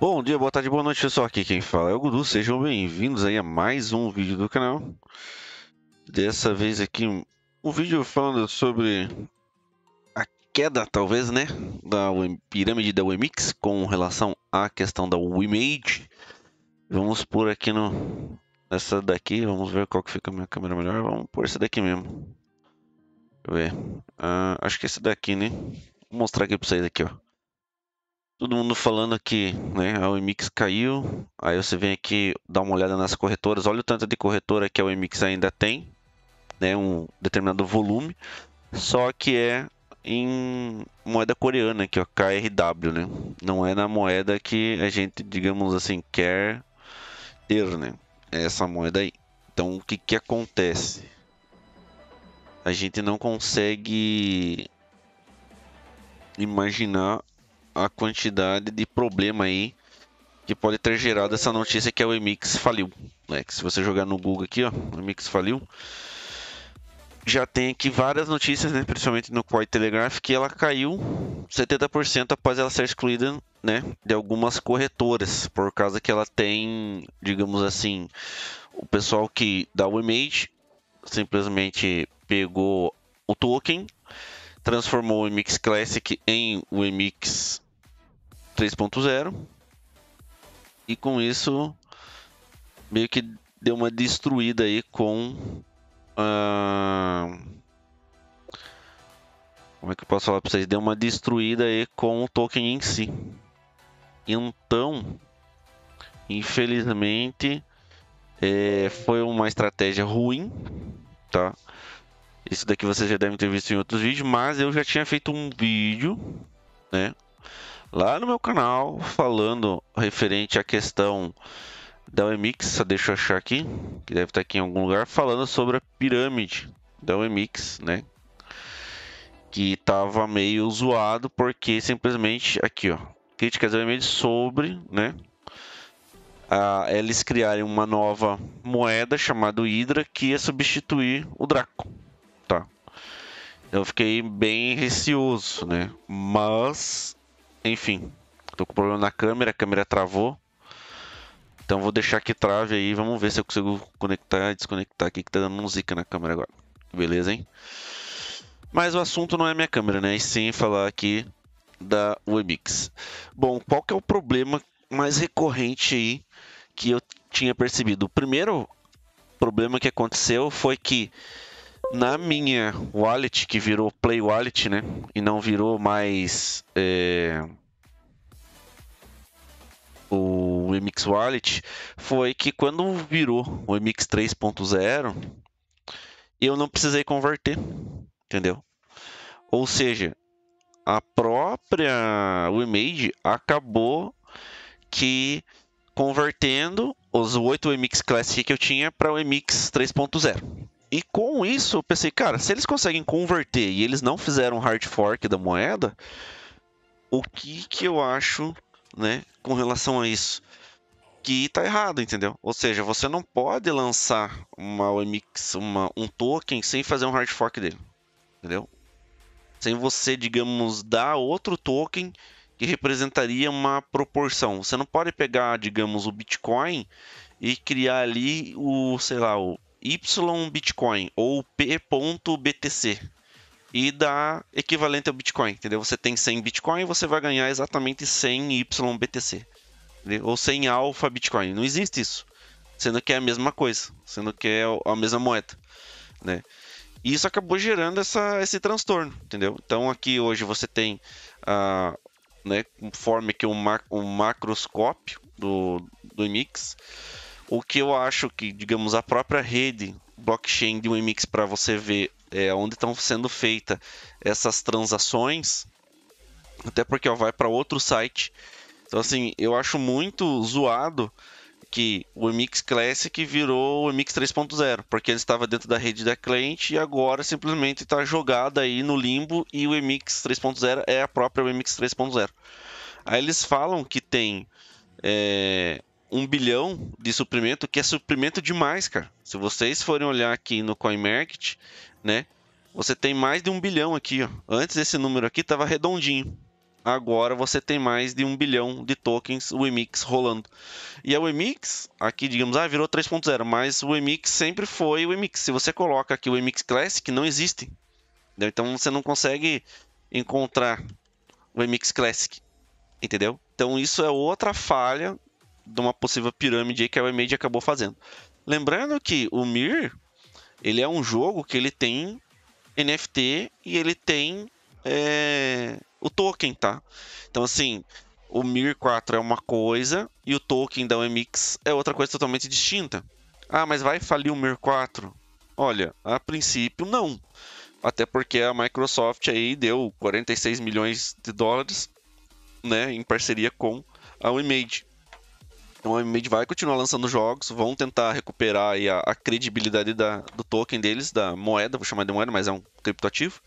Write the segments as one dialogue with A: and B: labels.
A: Bom dia, boa tarde, boa noite, pessoal. Aqui quem fala é o Guru. Sejam bem-vindos aí a mais um vídeo do canal. Dessa vez aqui um, vídeo falando sobre a queda, talvez, né, da pirâmide da Wemix com relação à questão da Wimage. Vamos por aqui no essa daqui, vamos ver qual que fica a minha câmera melhor. Vamos por essa daqui mesmo. Deixa eu ver. Ah, acho que esse daqui, né? Vou mostrar aqui pra vocês aqui, ó todo mundo falando que né, a Wemix caiu, aí você vem aqui dar uma olhada nas corretoras, olha o tanto de corretora que a Wemix ainda tem, né, um determinado volume, só que é em moeda coreana aqui, ó, é KRW, né? Não é na moeda que a gente, digamos assim, quer ter, né? É essa moeda aí. Então, o que que acontece? A gente não consegue imaginar a quantidade de problema aí que pode ter gerado essa notícia que é o Emix faliu. se você jogar no Google aqui, ó, o Emix faliu. Já tem aqui várias notícias, né, principalmente no Quiet Telegraph, que ela caiu 70% após ela ser excluída né, de algumas corretoras, por causa que ela tem, digamos assim, o pessoal que dá o image simplesmente pegou o token, transformou o Emix Classic em o Emix 3.0 e com isso meio que deu uma destruída aí com uh... como é que eu posso falar para vocês deu uma destruída aí com o token em si então infelizmente é, foi uma estratégia ruim tá isso daqui vocês já devem ter visto em outros vídeos mas eu já tinha feito um vídeo né lá no meu canal falando referente à questão da Wemix, deixa eu achar aqui, que deve estar aqui em algum lugar, falando sobre a pirâmide da Wemix, né? Que estava meio zoado porque simplesmente aqui, ó, críticas da sobre, né? A, eles criarem uma nova moeda chamada Hydra que ia substituir o Draco, tá? Eu fiquei bem receoso, né? Mas enfim, tô com problema na câmera, a câmera travou. Então vou deixar que trave aí, vamos ver se eu consigo conectar e desconectar aqui que tá dando música na câmera agora. Beleza, hein? Mas o assunto não é minha câmera, né? E sim falar aqui da Webix. Bom, qual que é o problema mais recorrente aí que eu tinha percebido? O primeiro problema que aconteceu foi que na minha wallet, que virou Play Wallet, né? E não virou mais é... o MX Wallet, foi que quando virou o MX 3.0, eu não precisei converter, entendeu? Ou seja, a própria WeMade acabou que convertendo os 8 MX Classic que eu tinha para o MX 3.0. E com isso, eu pensei, cara, se eles conseguem converter e eles não fizeram um hard fork da moeda, o que que eu acho, né, com relação a isso? Que tá errado, entendeu? Ou seja, você não pode lançar uma OMX, uma, um token sem fazer um hard fork dele, entendeu? Sem você, digamos, dar outro token que representaria uma proporção. Você não pode pegar, digamos, o Bitcoin e criar ali o, sei lá, o Bitcoin ou p.btc e dá equivalente ao Bitcoin, entendeu? Você tem 100 Bitcoin, você vai ganhar exatamente 100 YBTC, BTC né? ou 100 Alpha Bitcoin. Não existe isso, sendo que é a mesma coisa, sendo que é a mesma moeda, né? E isso acabou gerando essa, esse transtorno, entendeu? Então aqui hoje você tem, ah, né, conforme que o um, mac, um macroscópio do, do IMIX, o que eu acho que, digamos, a própria rede blockchain de MX para você ver é, onde estão sendo feitas essas transações, até porque ó, vai para outro site. Então, assim, eu acho muito zoado que o Emix Classic virou o Emix 3.0, porque ele estava dentro da rede da cliente e agora simplesmente está jogado aí no limbo e o Emix 3.0 é a própria Emix 3.0. Aí eles falam que tem é, um bilhão de suprimento, que é suprimento demais, cara. Se vocês forem olhar aqui no CoinMarket, né? Você tem mais de um bilhão aqui, ó. Antes esse número aqui estava redondinho. Agora você tem mais de um bilhão de tokens Wemix rolando. E a Wemix, aqui digamos, ah, virou 3.0, mas o Wemix sempre foi o Wemix. Se você coloca aqui o Wemix Classic, não existe. Né? Então você não consegue encontrar o Wemix Classic, entendeu? Então isso é outra falha de uma possível pirâmide aí que a Remedy acabou fazendo. Lembrando que o Mir, ele é um jogo que ele tem NFT e ele tem é, o token, tá? Então, assim, o Mir 4 é uma coisa e o token da UMX é outra coisa totalmente distinta. Ah, mas vai falir o Mir 4? Olha, a princípio, não. Até porque a Microsoft aí deu 46 milhões de dólares né, em parceria com a Image. Então a Made vai continuar lançando jogos, vão tentar recuperar a, a, credibilidade da, do token deles, da moeda, vou chamar de moeda, mas é um criptoativo.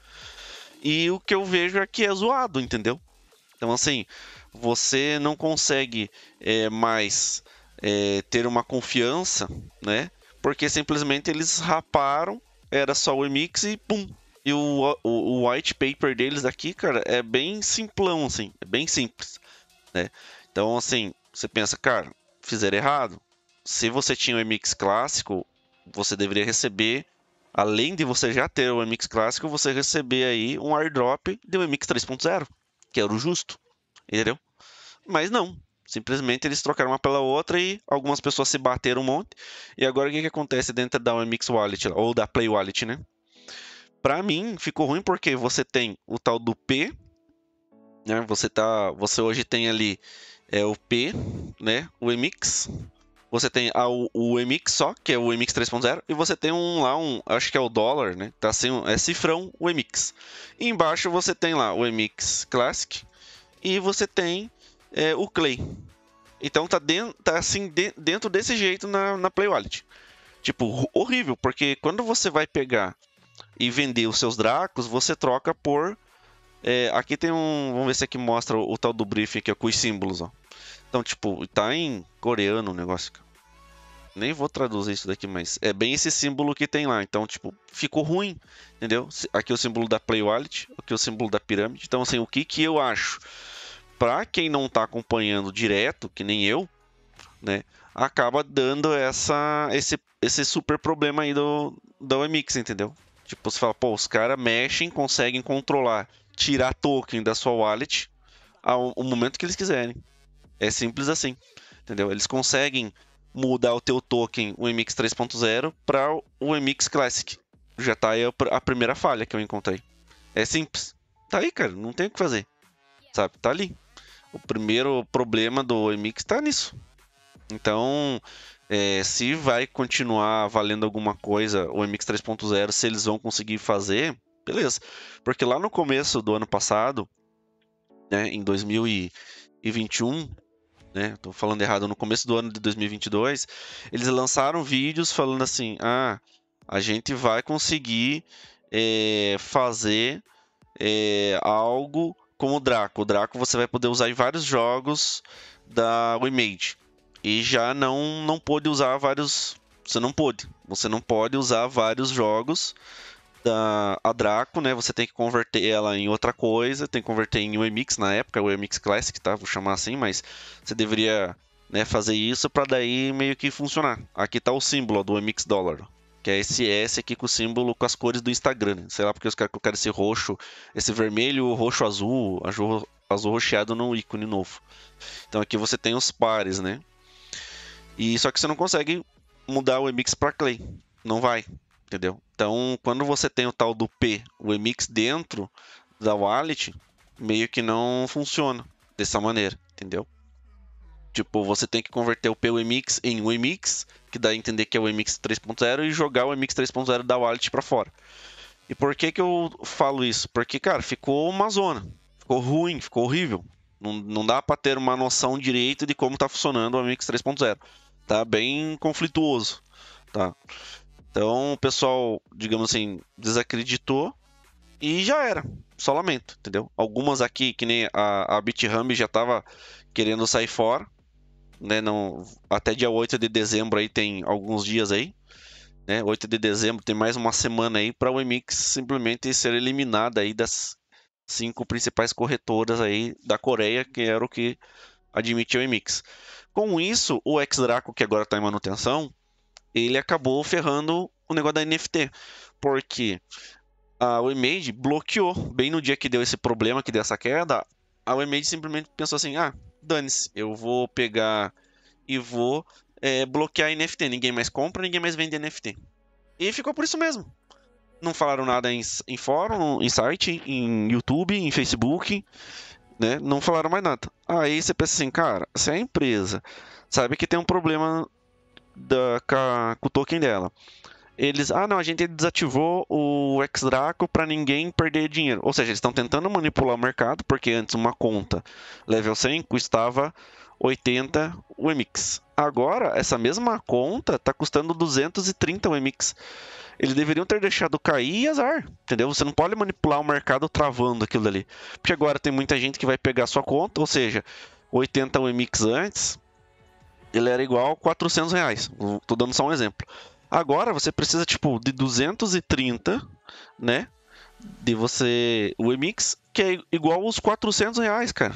A: E o que eu vejo é que é zoado, entendeu? Então assim, você não consegue é, mais é, ter uma confiança, né? Porque simplesmente eles raparam, era só o Emix e pum, e o, o, o, white paper deles aqui, cara, é bem simplão, assim. É bem simples, né? Então, assim, você pensa, cara, fizer errado. Se você tinha o MX clássico, você deveria receber, além de você já ter o MX clássico, você receber aí um airdrop de um MX 3.0, que era o justo, entendeu? Mas não, simplesmente eles trocaram uma pela outra e algumas pessoas se bateram um monte. E agora o que, que acontece dentro da MX Wallet, ou da Play Wallet, né? Pra mim, ficou ruim porque você tem o tal do P, né? Você, tá, você hoje tem ali é o P, né? O MX. Você tem a, o MX só, que é o MX 3.0, e você tem um lá, um, acho que é o dólar, né? Tá assim, é cifrão o MX. E embaixo você tem lá o MX Classic e você tem é, o Clay. Então tá, dentro, tá assim, de, dentro desse jeito na, na Play Wallet. Tipo, horrível, porque quando você vai pegar e vender os seus Dracos, você troca por. É, aqui tem um. Vamos ver se aqui mostra o, o tal do briefing aqui ó, com os símbolos. Ó. Então, tipo, tá em coreano o negócio. Nem vou traduzir isso daqui, mas é bem esse símbolo que tem lá. Então, tipo, ficou ruim, entendeu? Aqui é o símbolo da Play Wallet, aqui é o símbolo da pirâmide. Então, assim, o que que eu acho? Pra quem não tá acompanhando direto, que nem eu, né? Acaba dando essa, esse, esse super problema aí do, da OMX, entendeu? Tipo, você fala, pô, os caras mexem, conseguem controlar, tirar token da sua wallet ao, ao momento que eles quiserem. É simples assim, entendeu? Eles conseguem mudar o teu token, o MX 3.0, para o MX Classic. Já tá aí a primeira falha que eu encontrei. É simples. Tá aí, cara, não tem o que fazer. Sabe? Tá ali. O primeiro problema do MX tá nisso. Então, é, se vai continuar valendo alguma coisa o MX 3.0, se eles vão conseguir fazer, beleza. Porque lá no começo do ano passado, né, em 2021, né? Tô falando errado, no começo do ano de 2022, eles lançaram vídeos falando assim: ah, a gente vai conseguir é, fazer é, algo como o Draco. O Draco você vai poder usar em vários jogos da Image E já não, não pôde usar vários. Você não pôde. Você não pode usar vários jogos da a Draco, né? Você tem que converter ela em outra coisa, tem que converter em UMX na época, o UMX Classic, tá? Vou chamar assim, mas você deveria né, fazer isso para daí meio que funcionar. Aqui tá o símbolo do UMX dólar, que é esse S aqui com o símbolo com as cores do Instagram. Né? Sei lá porque os caras colocaram esse roxo, esse vermelho, roxo azul, azul, azul rocheado no ícone novo. Então aqui você tem os pares, né? E só que você não consegue mudar o UMX para Clay. Não vai entendeu? Então, quando você tem o tal do P, o Emix dentro da wallet, meio que não funciona dessa maneira, entendeu? Tipo, você tem que converter o PUMX em um EMIX, que dá a entender que é o EMIX 3.0, e jogar o EMIX 3.0 da wallet para fora. E por que que eu falo isso? Porque, cara, ficou uma zona. Ficou ruim, ficou horrível. Não, não dá para ter uma noção direito de como tá funcionando o EMIX 3.0. Tá bem conflituoso, tá? Então o pessoal, digamos assim, desacreditou e já era. Só lamento, entendeu? Algumas aqui, que nem a, a já estava querendo sair fora. Né? Não, até dia 8 de dezembro aí tem alguns dias aí. Né? 8 de dezembro tem mais uma semana aí para o Emix simplesmente ser eliminada aí das cinco principais corretoras aí da Coreia, que era o que admitiu o Emix. Com isso, o ex-Draco, que agora está em manutenção, ele acabou ferrando o negócio da NFT. Porque a ah, WeMade bloqueou, bem no dia que deu esse problema, que deu essa queda, a ah, WeMade simplesmente pensou assim: ah, dane-se, eu vou pegar e vou é, bloquear NFT. Ninguém mais compra, ninguém mais vende NFT. E ficou por isso mesmo. Não falaram nada em, em fórum, em site, em YouTube, em Facebook, né? Não falaram mais nada. Aí você pensa assim, cara, se a empresa sabe que tem um problema da, com, o token dela. Eles, ah não, a gente desativou o X-Draco para ninguém perder dinheiro. Ou seja, eles estão tentando manipular o mercado, porque antes uma conta level 100 custava 80 UMX. Agora, essa mesma conta está custando 230 UMX. Eles deveriam ter deixado cair e azar, entendeu? Você não pode manipular o mercado travando aquilo ali. Porque agora tem muita gente que vai pegar sua conta, ou seja, 80 UMX antes, ele era igual a 400 reais. Tô dando só um exemplo. Agora você precisa, tipo, de 230, né? De você. O Emix, que é igual aos 400 reais, cara.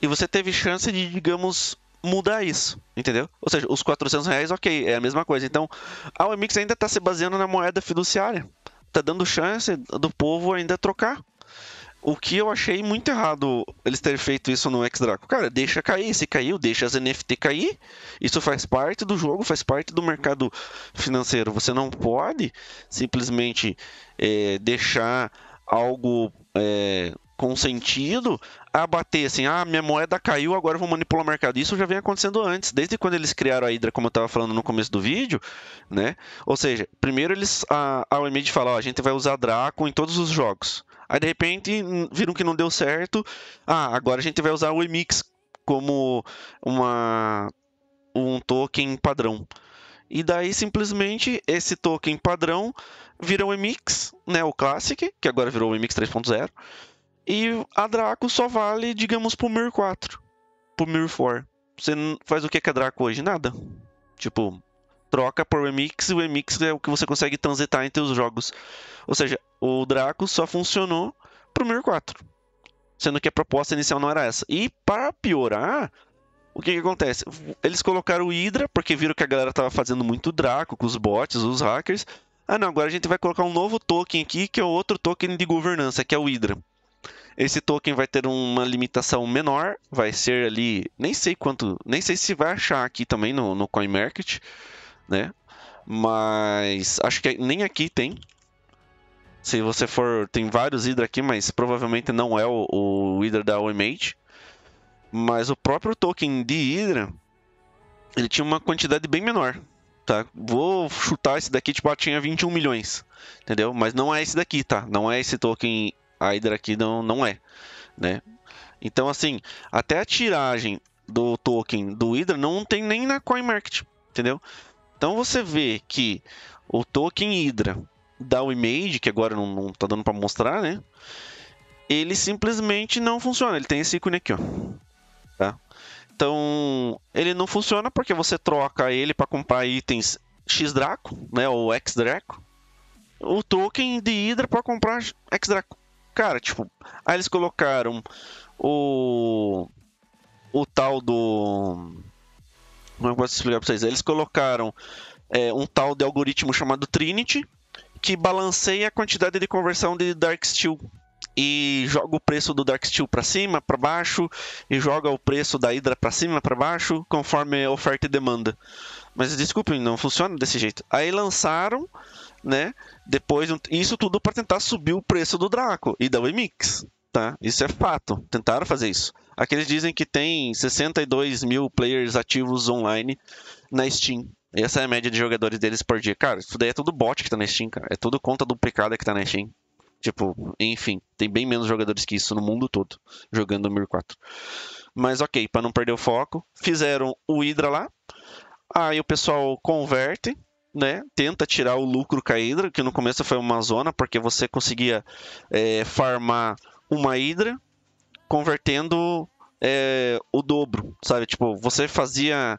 A: E você teve chance de, digamos, mudar isso, entendeu? Ou seja, os 400 reais, ok, é a mesma coisa. Então, a Emix ainda está se baseando na moeda fiduciária. Tá dando chance do povo ainda trocar. O que eu achei muito errado eles terem feito isso no X-Draco. Cara, deixa cair, se caiu, deixa as NFT cair. Isso faz parte do jogo, faz parte do mercado financeiro. Você não pode simplesmente é, deixar algo é, consentido a bater assim, ah, minha moeda caiu, agora eu vou manipular o mercado. Isso já vem acontecendo antes, desde quando eles criaram a Hydra, como eu estava falando no começo do vídeo, né? Ou seja, primeiro eles a, a OMID fala, ó, a gente vai usar Draco em todos os jogos. Aí de repente viram que não deu certo, ah, agora a gente vai usar o Emix como uma um token padrão. E daí simplesmente esse token padrão vira o Emix, né, o Classic, que agora virou o Emix 3.0. E a Draco só vale, digamos, pro Mir 4. Pro Mir 4. Você faz o que com a Draco hoje? Nada. Tipo, troca por Remix e o Remix é o que você consegue transitar entre os jogos. Ou seja, o Draco só funcionou pro Mir 4. Sendo que a proposta inicial não era essa. E para piorar, o que, que, acontece? Eles colocaram o Hydra, porque viram que a galera tava fazendo muito Draco com os bots, os hackers. Ah não, agora a gente vai colocar um novo token aqui, que é outro token de governança, que é o Hydra. Esse token vai ter uma limitação menor, vai ser ali, nem sei quanto, nem sei se vai achar aqui também no, no CoinMarket, né? Mas acho que nem aqui tem. Se você for, tem vários Hydra aqui, mas provavelmente não é o, o Hydra da OMH. Mas o próprio token de Hydra, ele tinha uma quantidade bem menor, tá? Vou chutar esse daqui, tipo, ah, tinha 21 milhões, entendeu? Mas não é esse daqui, tá? Não é esse token a Hydra aqui não, não é, né? Então, assim, até a tiragem do token do Hydra não tem nem na CoinMarket, entendeu? Então você vê que o token Hydra da Image, que agora não, não tá dando para mostrar, né? Ele simplesmente não funciona. Ele tem esse ícone aqui, ó. Tá? Então, ele não funciona porque você troca ele para comprar itens X Draco, né, ou X Draco. O token de Hydra para comprar X Draco. Cara, tipo, aí eles colocaram o. O tal do. Como é eu posso explicar pra vocês? Eles colocaram é, um tal de algoritmo chamado Trinity que balanceia a quantidade de conversão de Dark Steel e joga o preço do Dark Steel para cima, para baixo, e joga o preço da Hydra para cima, para baixo, conforme oferta e demanda. Mas desculpem, não funciona desse jeito. Aí lançaram né? Depois, isso tudo para tentar subir o preço do Draco e da Wemix, tá? Isso é fato, tentaram fazer isso. Aqui eles dizem que tem 62 mil players ativos online na Steam. Essa é a média de jogadores deles por dia. Cara, isso daí é tudo bot que tá na Steam, cara. É tudo conta duplicada que tá na Steam. Tipo, enfim, tem bem menos jogadores que isso no mundo todo jogando o Mir 4. Mas ok, para não perder o foco, fizeram o Hydra lá. Aí o pessoal converte né, tenta tirar o lucro com a Hydra, que no começo foi uma zona, porque você conseguia é, farmar uma Hydra convertendo é, o dobro, sabe? Tipo, você fazia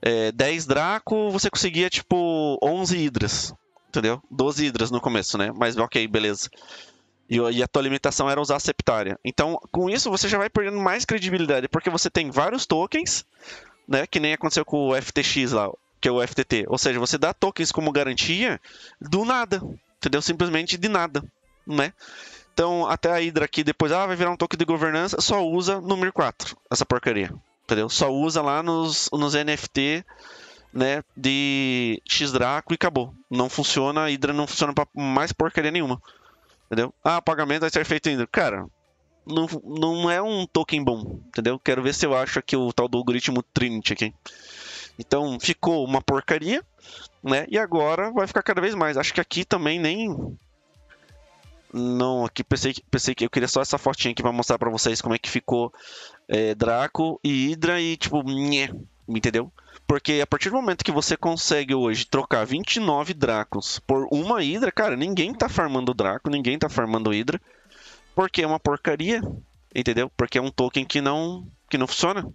A: é, 10 Draco, você conseguia, tipo, 11 Hydras, entendeu? 12 Hydras no começo, né? Mas ok, beleza. E, e a tua limitação era usar a Septária. Então, com isso, você já vai perdendo mais credibilidade, porque você tem vários tokens, né? Que nem aconteceu com o FTX lá que é o FTT. Ou seja, você dá tokens como garantia do nada, entendeu? Simplesmente de nada, né? Então, até a Hydra aqui depois, ah, vai virar um token de governança, só usa número 4, essa porcaria, entendeu? Só usa lá nos, nos NFT, né, de X-Draco e acabou. Não funciona, a Hydra não funciona pra mais porcaria nenhuma, entendeu? Ah, pagamento vai ser feito ainda. Cara, não, não é um token bom, entendeu? Quero ver se eu acho aqui o tal do algoritmo Trinity aqui. Então ficou uma porcaria, né? E agora vai ficar cada vez mais. Acho que aqui também nem não, aqui pensei, pensei que eu queria só essa fotinha aqui para mostrar para vocês como é que ficou é, Draco e Hydra e tipo, nhé, entendeu? Porque a partir do momento que você consegue hoje trocar 29 Dracos por uma Hydra, cara, ninguém tá farmando Draco, ninguém tá farmando Hydra, porque é uma porcaria, entendeu? Porque é um token que não que não funciona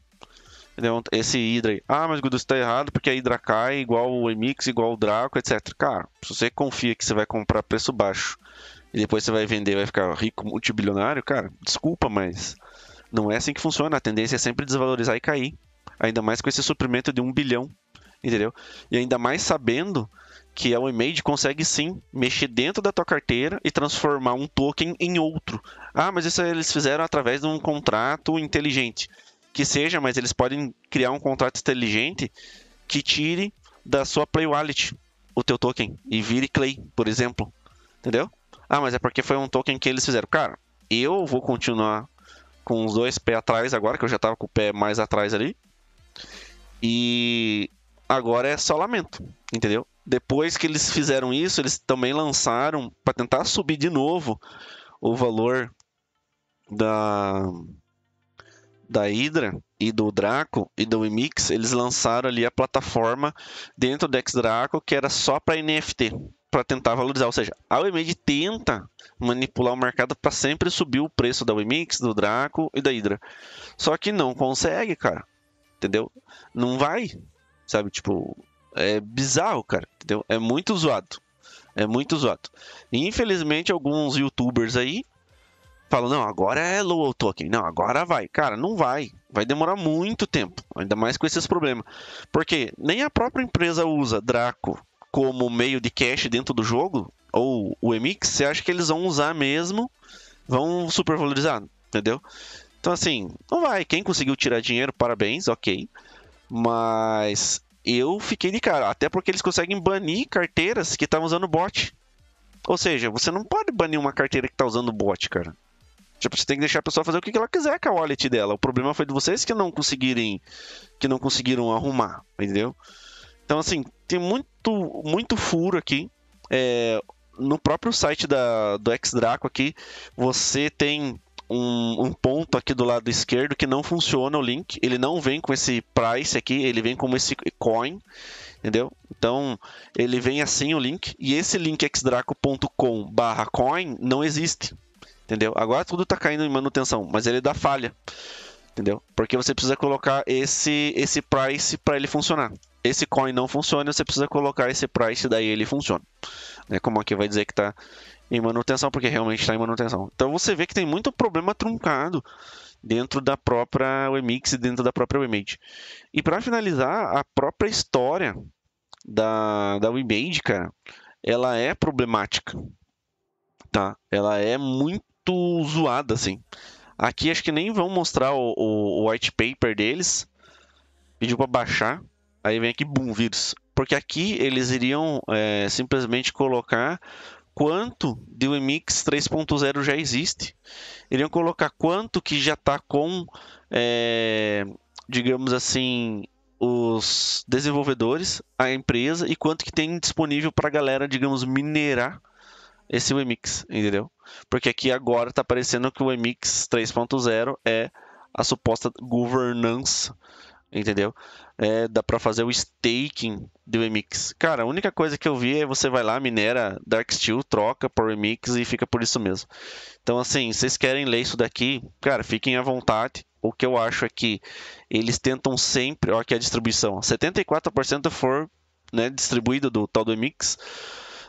A: esse Hydra aí. Ah, mas Gudu, você tá errado porque a Hydra cai igual o Emix, igual o Draco, etc. Cara, se você confia que você vai comprar preço baixo e depois você vai vender vai ficar rico, multibilionário, cara, desculpa, mas não é assim que funciona. A tendência é sempre desvalorizar e cair. Ainda mais com esse suprimento de um bilhão, entendeu? E ainda mais sabendo que a Wemade consegue sim mexer dentro da tua carteira e transformar um token em outro. Ah, mas isso eles fizeram através de um contrato inteligente que seja, mas eles podem criar um contrato inteligente que tire da sua Play Wallet o teu token e vire Clay, por exemplo. Entendeu? Ah, mas é porque foi um token que eles fizeram. Cara, eu vou continuar com os dois pés atrás agora, que eu já tava com o pé mais atrás ali. E agora é só lamento, entendeu? Depois que eles fizeram isso, eles também lançaram para tentar subir de novo o valor da da Hydra e do Draco e do Imix, eles lançaram ali a plataforma dentro do X-Draco que era só para NFT, para tentar valorizar. Ou seja, a WeMade tenta manipular o mercado para sempre subir o preço da WeMix, do Draco e da Hydra. Só que não consegue, cara. Entendeu? Não vai. Sabe, tipo, é bizarro, cara. Entendeu? É muito zoado. É muito zoado. infelizmente, alguns youtubers aí falam, não, agora é low token, não, agora vai. Cara, não vai. Vai demorar muito tempo, ainda mais com esses problemas. Porque nem a própria empresa usa Draco como meio de cash dentro do jogo, ou o Emix, você acha que eles vão usar mesmo, vão supervalorizar, entendeu? Então, assim, não vai. Quem conseguiu tirar dinheiro, parabéns, ok. Mas eu fiquei de cara. Até porque eles conseguem banir carteiras que estão tá usando bot. Ou seja, você não pode banir uma carteira que está usando bot, cara. Tipo, você tem que deixar a pessoa fazer o que ela quiser com a wallet dela. O problema foi de vocês que não conseguirem que não conseguiram arrumar, entendeu? Então, assim, tem muito, muito furo aqui. É, no próprio site da, do X-Draco aqui, você tem um, um, ponto aqui do lado esquerdo que não funciona o link. Ele não vem com esse price aqui, ele vem como esse coin, entendeu? Então, ele vem assim o link. E esse link xdraco.com barra coin não existe. Entendeu? Agora tudo tá caindo em manutenção, mas ele dá falha. Entendeu? Porque você precisa colocar esse, esse price para ele funcionar. Esse coin não funciona, você precisa colocar esse price, daí ele funciona. Né? Como aqui vai dizer que tá em manutenção, porque realmente está em manutenção. Então você vê que tem muito problema truncado dentro da própria Wemix e dentro da própria Wemage. E para finalizar, a própria história da, da Wemage, cara, ela é problemática. Tá? Ela é muito muito zoada, assim. Aqui acho que nem vão mostrar o, o, o white paper deles. Pediu para baixar. Aí vem aqui, boom, vírus. Porque aqui eles iriam é, simplesmente colocar quanto de Wemix 3.0 já existe. Iriam colocar quanto que já está com, é, digamos assim, os desenvolvedores, a empresa e quanto que tem disponível para a galera, digamos, minerar esse Wemix, entendeu? Porque aqui agora está parecendo que o Wemix 3.0 é a suposta governança, entendeu? É, dá para fazer o staking do Wemix. Cara, a única coisa que eu vi é você vai lá, minera Dark Steel, troca por Wemix e fica por isso mesmo. Então, assim, vocês querem ler isso daqui, cara, fiquem à vontade. O que eu acho é que eles tentam sempre, olha aqui a distribuição, 74% for né, distribuído do tal do Wemix,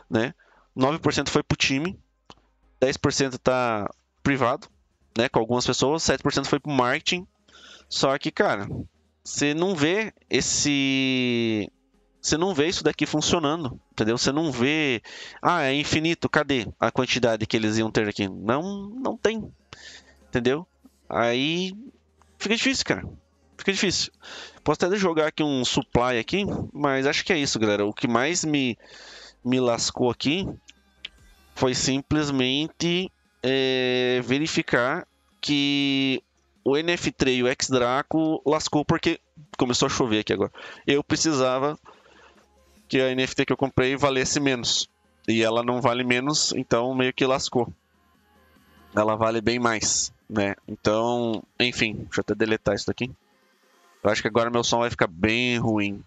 A: né? 9% foi pro time, 10% tá privado, né, com algumas pessoas, 7% foi pro marketing. Só que, cara, você não vê esse você não vê isso daqui funcionando, entendeu? Você não vê, ah, é infinito, cadê a quantidade que eles iam ter aqui? Não, não tem. Entendeu? Aí fica difícil, cara. Fica difícil. Posso até jogar aqui um supply aqui, mas acho que é isso, galera. O que mais me me lascou aqui foi simplesmente é, verificar que o NF3 e o X-Draco lascou porque começou a chover aqui agora. Eu precisava que a NFT que eu comprei valesse menos. E ela não vale menos, então meio que lascou. Ela vale bem mais, né? Então, enfim, deixa eu até deletar isso daqui. Eu acho que agora meu som vai ficar bem ruim.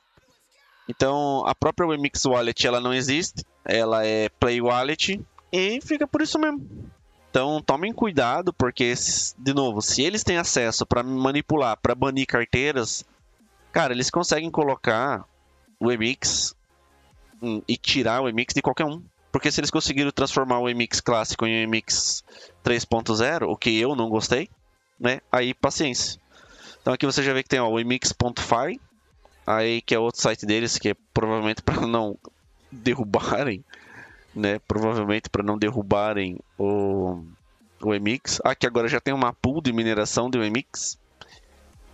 A: Então, a própria Wemix Wallet, ela não existe. Ela é Play Wallet, e fica por isso mesmo. Então tomem cuidado, porque, de novo, se eles têm acesso para manipular, para banir carteiras, cara, eles conseguem colocar o Emix e tirar o Emix de qualquer um. Porque se eles conseguiram transformar o Emix clássico em MX Emix 3.0, o que eu não gostei, né? Aí paciência. Então aqui você já vê que tem ó, o MX.fi, aí que é outro site deles, que é provavelmente para não derrubarem né? Provavelmente para não derrubarem o, o Emix. Aqui ah, agora já tem uma pool de mineração do EMX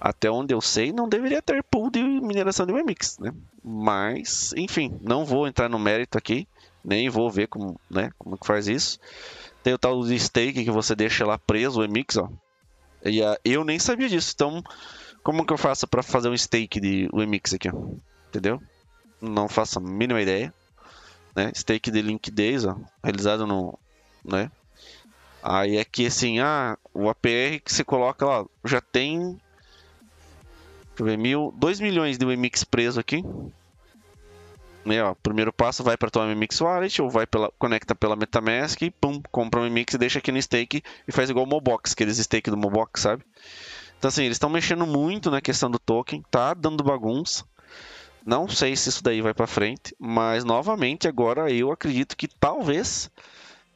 A: Até onde eu sei, não deveria ter pool de mineração de EMX né? Mas, enfim, não vou entrar no mérito aqui, nem vou ver como, né, como que faz isso. Tem o tal de stake que você deixa lá preso o EMX ó. E ah, eu nem sabia disso, então como que eu faço para fazer um stake de EMX aqui, ó? entendeu? Não faço a mínima ideia né, stake de liquidez ó, realizado no, né? Aí é que assim, ah, o APR que você coloca lá, já tem deixa eu ver, mil, 2 milhões de UMX preso aqui. Né, ó, primeiro passo vai para tua MMX Wallet ou vai pela conecta pela MetaMask e pum, compra um MMX e deixa aqui no stake e faz igual o Mobox, aqueles stake do Mobox, sabe? Então assim, eles estão mexendo muito na questão do token, tá dando bagunça. Não sei se isso daí vai para frente, mas novamente agora eu acredito que talvez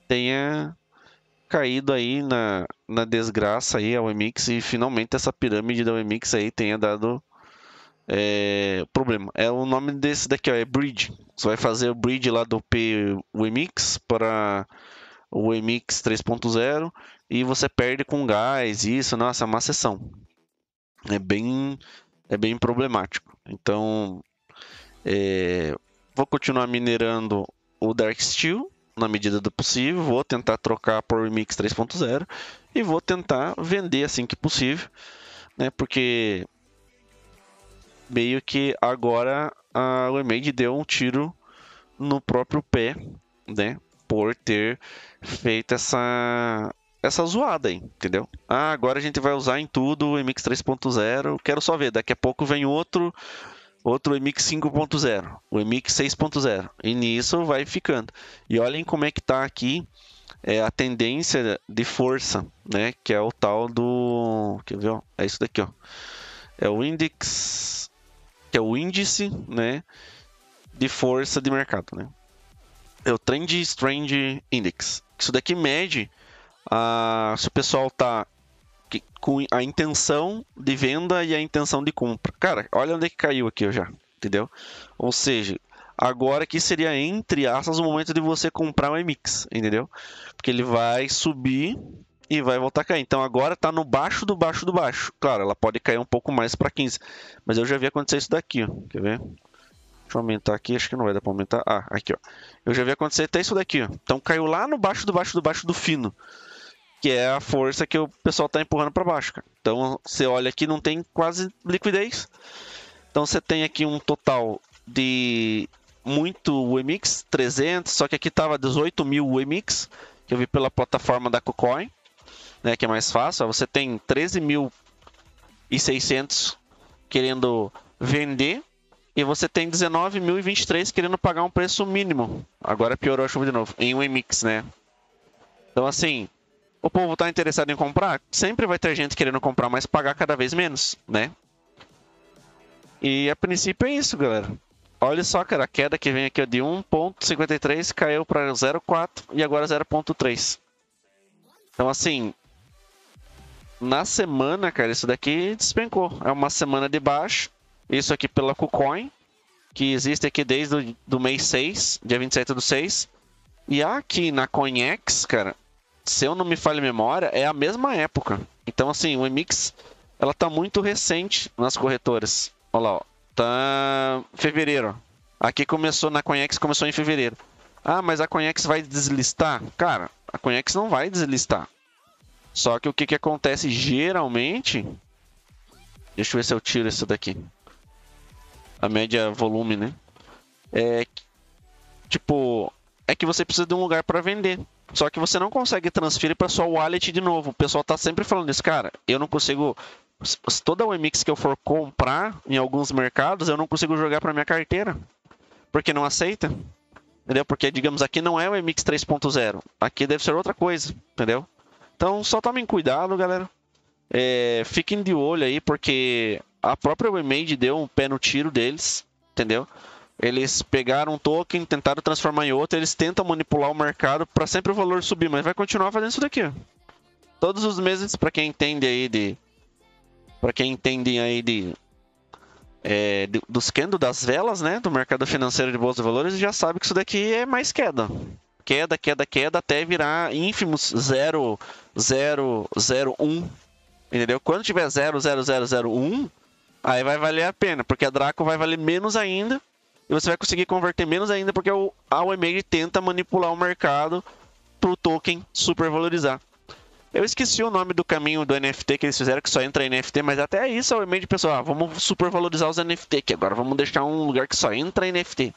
A: tenha caído aí na, na desgraça aí a Wemix e finalmente essa pirâmide da Wemix aí tenha dado é, problema. É o nome desse daqui, ó, é Bridge. Você vai fazer o Bridge lá do P Wemix para o Wemix 3.0 e você perde com gás, isso, nossa, é uma sessão. É bem, é bem problemático. Então, é, vou continuar minerando o Dark Steel na medida do possível. Vou tentar trocar por Remix 3.0 e vou tentar vender assim que possível, né? Porque meio que agora a Remade deu um tiro no próprio pé, né? Por ter feito essa essa zoada aí, entendeu? Ah, agora a gente vai usar em tudo o MX 3.0. Quero só ver, daqui a pouco vem outro outro Mx 5.0, o Mx 6.0. E nisso vai ficando. E olhem como é que está aqui é, a tendência de força, né? Que é o tal do... Quer ver? Ó? É isso daqui, ó. É o index... Que é o índice, né? De força de mercado, né? É o Trend Strange Index. Isso daqui mede ah, se o pessoal está que, com a intenção de venda e a intenção de compra. Cara, olha onde é que caiu aqui eu já, entendeu? Ou seja, agora que seria entre aspas o momento de você comprar o MX, entendeu? Porque ele vai subir e vai voltar a cair. Então agora está no baixo do baixo do baixo. Claro, ela pode cair um pouco mais para 15, mas eu já vi acontecer isso daqui, ó. quer ver? Deixa eu aumentar aqui, acho que não vai dar para aumentar. Ah, aqui, ó. Eu já vi acontecer até isso daqui, ó. Então caiu lá no baixo do baixo do baixo do fino que é a força que o pessoal está empurrando para baixo. Cara. Então você olha aqui, não tem quase liquidez. Então você tem aqui um total de muito UEMIX, 300, só que aqui estava 18 mil UEMIX, que eu vi pela plataforma da KuCoin, né, que é mais fácil. Você tem 13 mil e 600 querendo vender e você tem 19.023 querendo pagar um preço mínimo. Agora piorou a chuva de novo, em UEMIX, né? Então assim, o povo está interessado em comprar, sempre vai ter gente querendo comprar, mas pagar cada vez menos, né? E a princípio é isso, galera. Olha só, cara, a queda que vem aqui de 1.53 caiu para 0.4 e agora 0.3. Então, assim, na semana, cara, isso daqui despencou. É uma semana de baixo. Isso aqui pela KuCoin, que existe aqui desde o do mês 6, dia 27 do 6. E aqui na CoinEx, cara, se eu não me falho a memória, é a mesma época. Então, assim, o Emix, ela tá muito recente nas corretoras. Olha lá, ó. Tá fevereiro. Aqui começou, na Conex começou em fevereiro. Ah, mas a Conex vai deslistar? Cara, a Conex não vai deslistar. Só que o que, que acontece geralmente... Deixa eu ver se eu tiro isso daqui. A média volume, né? É... Tipo, é que você precisa de um lugar para vender. Só que você não consegue transferir para sua wallet de novo. O pessoal está sempre falando isso, cara. Eu não consigo toda o Mix que eu for comprar em alguns mercados, eu não consigo jogar para minha carteira, porque não aceita. Entendeu? Porque digamos aqui não é o Mix 3.0, aqui deve ser outra coisa, entendeu? Então só tomem cuidado, galera. É, fiquem de olho aí, porque a própria Wemade deu um pé no tiro deles, entendeu? Eles pegaram um token, tentaram transformar em outro, eles tentam manipular o mercado para sempre o valor subir, mas vai continuar fazendo isso daqui. Todos os meses, para quem entende aí de para quem entende aí de, é, de dos candles, das velas, né, do mercado financeiro de bolsa de valores, já sabe que isso daqui é mais queda. Queda, queda, queda até virar ínfimos 1. Entendeu? Quando tiver 1, aí vai valer a pena, porque a Draco vai valer menos ainda e você vai conseguir converter menos ainda porque o, a OMA tenta manipular o mercado para o token supervalorizar. Eu esqueci o nome do caminho do NFT que eles fizeram, que só entra NFT, mas até isso o e-mail de pessoal, ah, vamos supervalorizar os NFT aqui agora, vamos deixar um lugar que só entra NFT.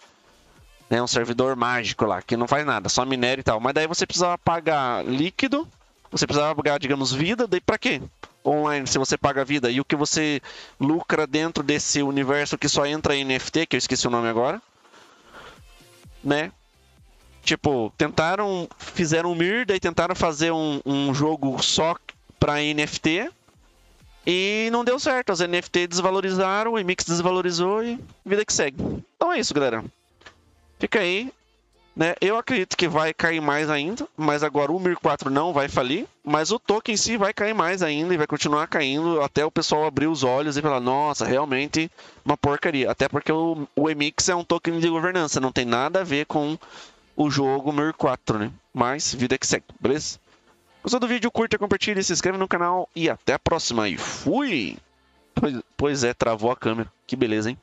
A: Né, um servidor mágico lá, que não faz nada, só minério e tal. Mas daí você precisava pagar líquido, você precisava pagar, digamos, vida, daí para quê? online, se você paga a vida, e o que você lucra dentro desse universo que só entra em NFT, que eu esqueci o nome agora, né? Tipo, tentaram, fizeram um MIR, daí tentaram fazer um, um jogo só para NFT e não deu certo. As NFT desvalorizaram, o Mix desvalorizou e vida que segue. Então é isso, galera. Fica aí né? Eu acredito que vai cair mais ainda, mas agora o Mir 4 não vai falir. Mas o token em si vai cair mais ainda e vai continuar caindo até o pessoal abrir os olhos e falar: nossa, realmente uma porcaria. Até porque o, o é um token de governança, não tem nada a ver com o jogo Mir 4, né? Mas vida que segue, beleza? Gostou do vídeo? Curta, compartilha, se inscreve no canal e até a próxima. E fui! pois é, travou a câmera. Que beleza, hein?